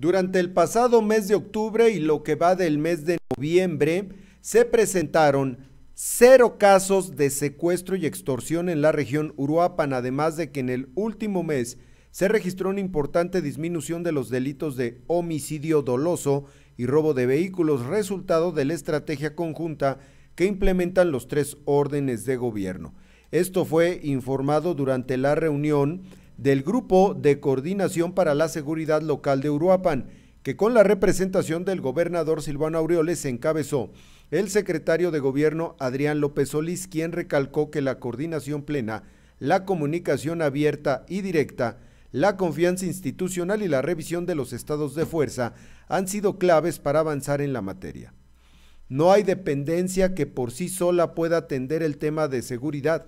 Durante el pasado mes de octubre y lo que va del mes de noviembre, se presentaron cero casos de secuestro y extorsión en la región Uruapan, además de que en el último mes se registró una importante disminución de los delitos de homicidio doloso y robo de vehículos, resultado de la estrategia conjunta que implementan los tres órdenes de gobierno. Esto fue informado durante la reunión del Grupo de Coordinación para la Seguridad Local de Uruapan, que con la representación del gobernador Silvano Aureoles encabezó el secretario de Gobierno Adrián López Solís, quien recalcó que la coordinación plena, la comunicación abierta y directa, la confianza institucional y la revisión de los estados de fuerza han sido claves para avanzar en la materia. No hay dependencia que por sí sola pueda atender el tema de seguridad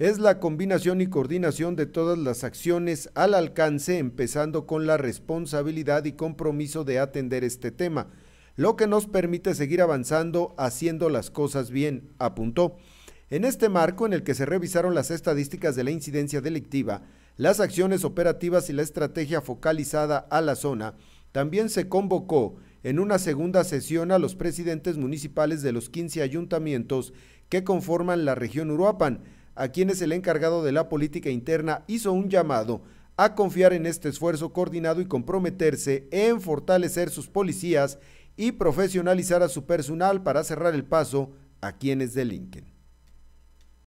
es la combinación y coordinación de todas las acciones al alcance, empezando con la responsabilidad y compromiso de atender este tema, lo que nos permite seguir avanzando haciendo las cosas bien, apuntó. En este marco en el que se revisaron las estadísticas de la incidencia delictiva, las acciones operativas y la estrategia focalizada a la zona, también se convocó en una segunda sesión a los presidentes municipales de los 15 ayuntamientos que conforman la región Uruapan, a quienes el encargado de la política interna, hizo un llamado a confiar en este esfuerzo coordinado y comprometerse en fortalecer sus policías y profesionalizar a su personal para cerrar el paso a quienes delinquen.